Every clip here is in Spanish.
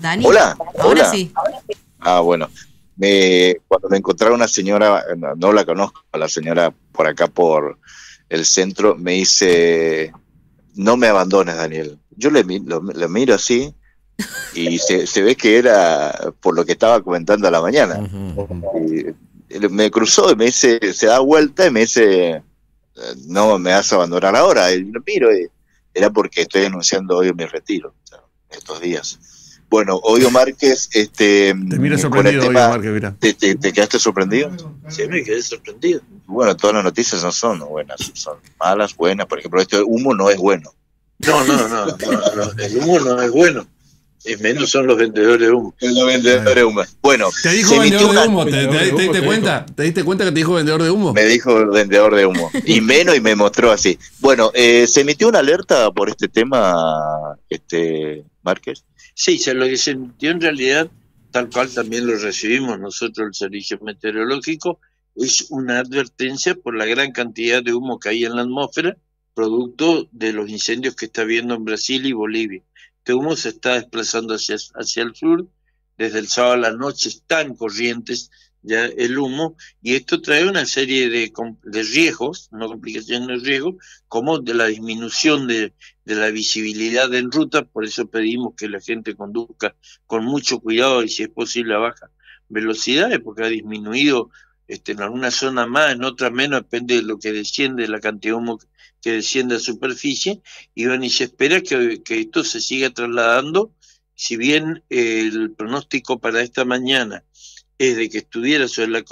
Daniel. Hola. Ahora Hola. sí. Ah, bueno. Me, cuando me encontré una señora, no, la conozco, la señora por acá por el centro, me dice, no me abandones, Daniel. Yo le, miro así y se, ve que era por lo que estaba comentando a la mañana. me cruzó y me dice, se da vuelta y me dice, no me vas a abandonar ahora. Y lo miro y era porque estoy anunciando hoy mi retiro, estos días. Bueno, Odio Márquez, este. Te mira mm, sorprendido, Odio Márquez, mira. ¿Te, quedaste sorprendido? Sí, me quedé sorprendido. Bueno, todas las noticias no son buenas, son malas, buenas. Por ejemplo, esto humo no es bueno. no, no, no, el humo no es bueno menos son los vendedores de humo. de humo. Bueno, ¿te dijo vendedor de humo? ¿Te, diste cuenta? ¿Te diste cuenta que te dijo vendedor de humo? Me dijo vendedor de humo. y menos y me mostró así. Bueno, eh, ¿se emitió una alerta por este tema, este Márquez? Sí, se lo que se emitió en realidad, tal cual también lo recibimos nosotros, el Servicio Meteorológico, es una advertencia por la gran cantidad de humo que hay en la atmósfera, producto de los incendios que está habiendo en Brasil y Bolivia. Este humo se está desplazando hacia, hacia el sur. Desde el sábado a la noche están corrientes ya el humo y esto trae una serie de, riesgos, no complicaciones, de riesgos, como de la disminución de, la visibilidad en ruta, por eso pedimos que la gente conduzca con mucho cuidado y si es posible a baja velocidades, porque ha disminuido este, en alguna zona más, en otra menos, depende de lo que desciende, la cantidad de humo que desciende a superficie, y bueno, y se espera que, esto se siga trasladando, si bien eh, el pronóstico para esta mañana es de que estuviera sobre la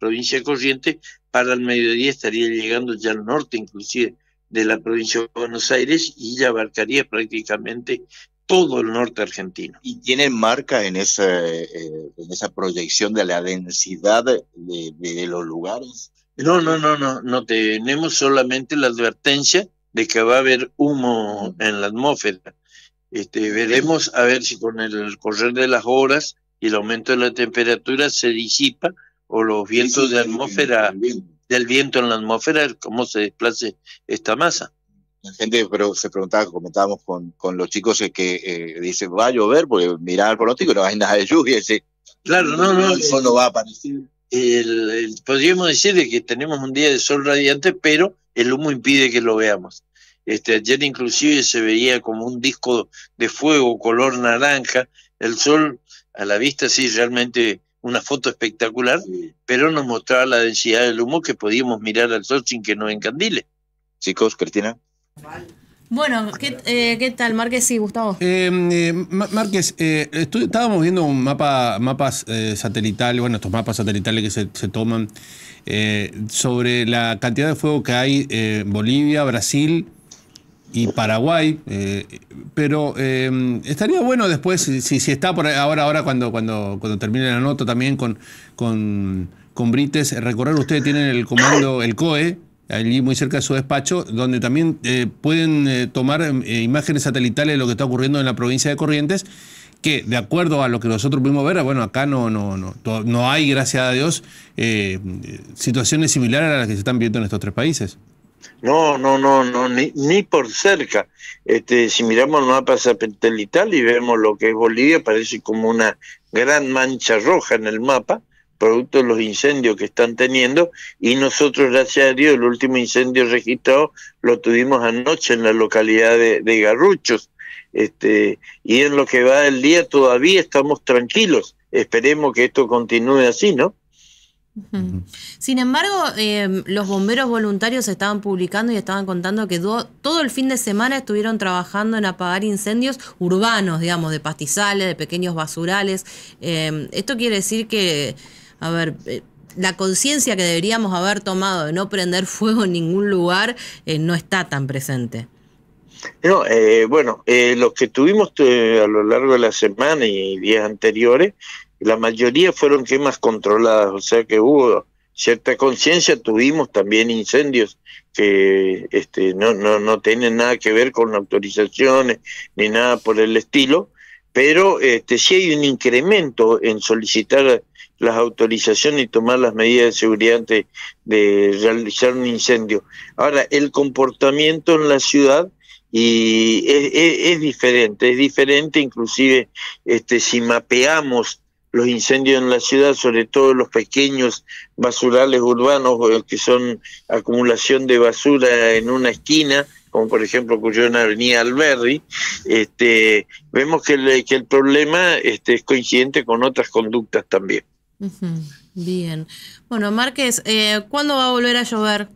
provincia corriente, para el mediodía estaría llegando ya al norte inclusive de la provincia de Buenos Aires y ya abarcaría prácticamente todo el norte argentino. Y tiene marca en, esa eh, proyección de la densidad de, los lugares. No, no, no, no, no tenemos solamente la advertencia de que va a haber humo en la atmósfera. Este, veremos a ver si con el correr de las horas y el aumento de la temperatura se disipa o los vientos de atmósfera, del viento en la atmósfera, cómo se desplace esta masa la gente pero se preguntaba, comentábamos con, los chicos eh, que eh, dice va a llover, porque mirar al pronóstico no hay nada de lluvia. claro, no, no. El sol no va a aparecer. podríamos decir que tenemos un día de sol radiante, pero el humo impide que lo veamos. Este, ayer inclusive se veía como un disco de fuego color naranja, el sol a la vista sí realmente una foto espectacular, pero nos mostraba la densidad del humo que podíamos mirar al sol sin que nos encandile. Chicos, Cristina. Bueno, ¿qué, eh, tal, Márquez y Gustavo? Eh, eh, Márquez, estábamos viendo un mapa, mapas satelitales, bueno, estos mapas satelitales que se, toman, sobre la cantidad de fuego que hay en Bolivia, Brasil y Paraguay, pero estaría bueno después, si, si está por ahora, ahora cuando, cuando, cuando termine la nota también con, con, con Brites, recorrer, ustedes tienen el comando, el COE, allí muy cerca de su despacho, donde también eh, pueden eh, tomar em, eh, imágenes satelitales de lo que está ocurriendo en la provincia de Corrientes, que de acuerdo a lo que nosotros pudimos ver, bueno, acá no, no, no, no hay, gracias a Dios, situaciones similares a las que se están viendo en estos tres países. No, no, no, no, ni, ni por cerca. Este, si miramos el mapa satelital y vemos lo que es Bolivia, parece como una gran mancha roja en el mapa, producto de los incendios que están teniendo y nosotros, gracias a Dios, el último incendio registrado lo tuvimos anoche en la localidad de, Garruchos. Este, y en lo que va del día todavía estamos tranquilos. Esperemos que esto continúe así, ¿no? Sin embargo, em, los bomberos voluntarios estaban publicando y estaban contando que todo el fin de semana estuvieron trabajando en apagar incendios urbanos, digamos, de pastizales, de pequeños basurales. Em, esto quiere decir que a ver, eh, la conciencia que deberíamos haber tomado de no prender fuego en ningún lugar eh, no está tan presente. No, eh, bueno, eh, los que tuvimos a lo largo de la semana y días anteriores, la mayoría fueron quemas controladas, o sea que hubo cierta conciencia, tuvimos también incendios que este, no, no, no tienen nada que ver con autorizaciones ni nada por el estilo, pero este, sí hay un incremento en solicitar las autorizaciones y tomar las medidas de seguridad antes de realizar un incendio. Ahora, el comportamiento en la ciudad es, diferente, es diferente inclusive este, si mapeamos los incendios en la ciudad, sobre todo los pequeños basurales urbanos eh, que son acumulación de basura en una esquina, como por ejemplo ocurrió en Avenida Alberri, este, vemos que el, que el problema este, es coincidente con otras conductas también. Bien. Bueno, Márquez, eh, ¿cuándo va a volver a llover?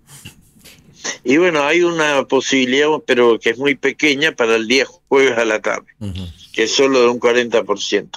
Y bueno, hay una posibilidad, pero que es muy pequeña para el día jueves a la tarde, que es solo de un 40%.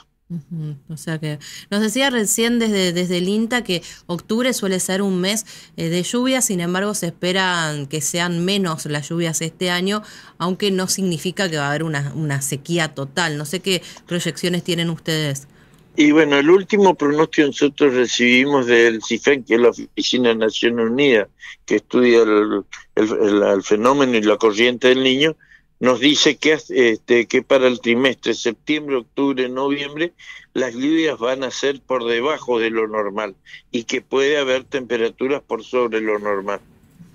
O sea que nos decía recién desde, desde el INTA que octubre suele ser un mes eh, de lluvias, sin embargo se esperan que sean menos las lluvias este año, aunque no significa que va a haber una, sequía total. No sé qué proyecciones tienen ustedes. Y bueno, el último pronóstico nosotros recibimos del CIFEN, que es la Oficina de Naciones Unidas, que estudia el fenómeno y la corriente del niño, nos dice que, este, que para el trimestre septiembre, octubre, noviembre, las lluvias van a ser por debajo de lo normal y que puede haber temperaturas por sobre lo normal.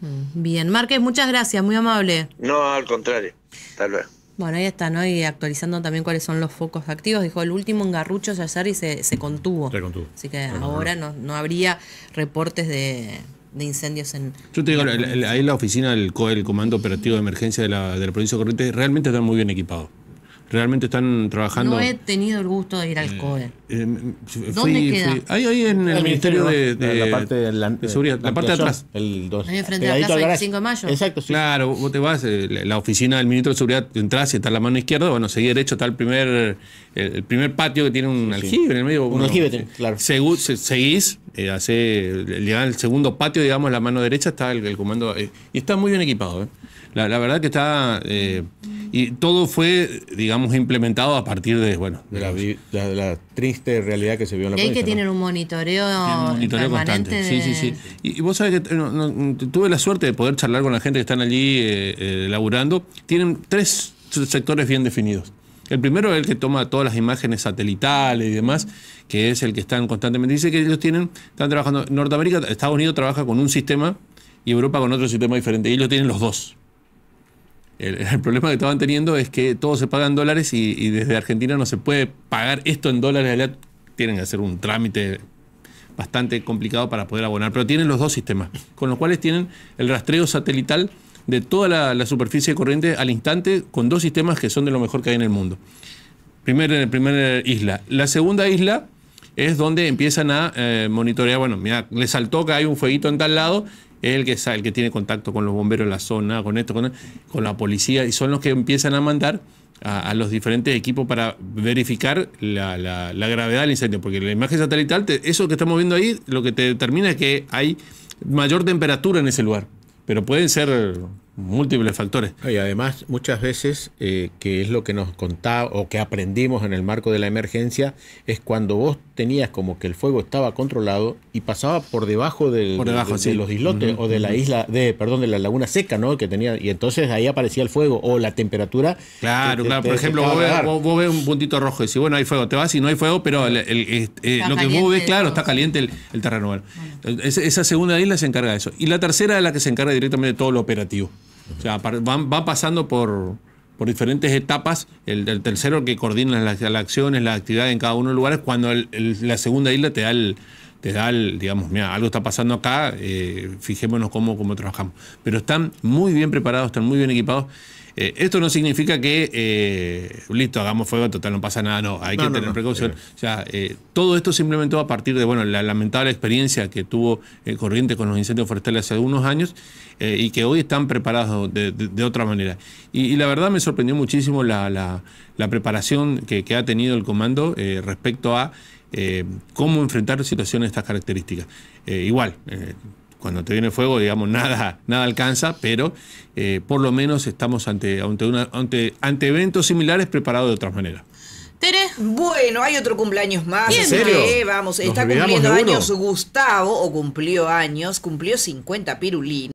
Mm, bien, Márquez, muchas gracias, muy amable. No, al contrario, hasta luego. Bueno, ahí está, ¿no? actualizando también cuáles son los focos activos. Dijo el último en Garruchos ayer y se, contuvo. Se contuvo. Así que ahora no, no habría reportes de, de incendios en... Yo te digo, ahí la oficina del COE, el Comando Operativo de Emergencia de la, de la provincia de Corrientes, realmente está muy bien equipado realmente están trabajando. No he tenido el gusto de ir al COE. Eh, ¿Dónde queda? ahí, en el, Ministerio de, Seguridad, la, parte de atrás. El 2. Ahí frente la plaza 25 de mayo. Exacto, sí. Claro, vos te vas, eh, la oficina del Ministro de Seguridad, entras y está la mano izquierda, bueno, seguí derecho, está el primer, el, primer patio que tiene un aljibe en el medio. Un aljibe, claro. seguís, eh, hace, al segundo patio, digamos, la mano derecha está el, comando. Eh, y está muy bien equipado, ¿eh? La, verdad que está y todo fue, digamos, implementado a partir de, bueno, de la, triste realidad que se vio en la Y que tienen un monitoreo, un Sí, sí, sí. Y, vos sabés que tuve la suerte de poder charlar con la gente que están allí eh, eh, laburando. Tienen tres sectores bien definidos. El primero es el que toma todas las imágenes satelitales y demás, que es el que están constantemente. Dice que ellos tienen, están trabajando. Norteamérica, Estados Unidos trabaja con un sistema y Europa con otro sistema diferente. Y ellos tienen los dos. El, problema que estaban teniendo es que todo se paga en dólares y, desde Argentina no se puede pagar esto en dólares. tienen que hacer un trámite bastante complicado para poder abonar, pero tienen los dos sistemas, con los cuales tienen el rastreo satelital de toda la, superficie de corriente al instante con dos sistemas que son de lo mejor que hay en el mundo. Primero en Primer, primera isla. La segunda isla es donde empiezan a eh, monitorear, bueno, mira, le saltó que hay un fueguito en tal lado el que, el que tiene contacto con los bomberos de la zona, con esto, con, con la policía, y son los que empiezan a mandar a, los diferentes equipos para verificar la, la, gravedad del incendio, porque la imagen satelital, eso que estamos viendo ahí, lo que te determina es que hay mayor temperatura en ese lugar, pero pueden ser múltiples factores. Y además, muchas veces, eh, que es lo que nos contaba o que aprendimos en el marco de la emergencia, es cuando vos tenías como que el fuego estaba controlado y pasaba por debajo, debajo de, los islotes o de la isla, de perdón, de la laguna seca, ¿no? Que tenía, y entonces ahí aparecía el fuego o la temperatura. Claro, claro. por ejemplo, vos ves, un puntito rojo y decís, bueno, hay fuego, te vas y no hay fuego, pero eh, lo que vos ves, claro, está caliente el, terreno. esa segunda isla se encarga de eso. Y la tercera es la que se encarga directamente de todo lo operativo. O sea, van va pasando por por diferentes etapas, el, tercero que coordina las, acciones, las actividades en cada uno de los lugares, cuando la segunda isla te da el, te da digamos, mira, algo está pasando acá, eh, fijémonos cómo, cómo trabajamos. Pero están muy bien preparados, están muy bien equipados. Eh, esto no significa que, eh, listo, hagamos fuego, total, no pasa nada, no, hay que tener precaución. O sea, eh, todo esto simplemente va a partir de, bueno, la lamentable experiencia que tuvo corriente con los incendios forestales hace algunos años y que hoy están preparados de, otra manera. Y, la verdad me sorprendió muchísimo la, preparación que, que, ha tenido el comando respecto a cómo enfrentar situaciones de estas características. igual, cuando te viene fuego, digamos, nada, nada alcanza, pero eh, por lo menos estamos ante, ante, eventos similares preparados de otra maneras. ¿Tenés? Bueno, hay otro cumpleaños más. ¿En serio? Eh, vamos, está cumpliendo años Gustavo, o cumplió años, cumplió 50 pirulín.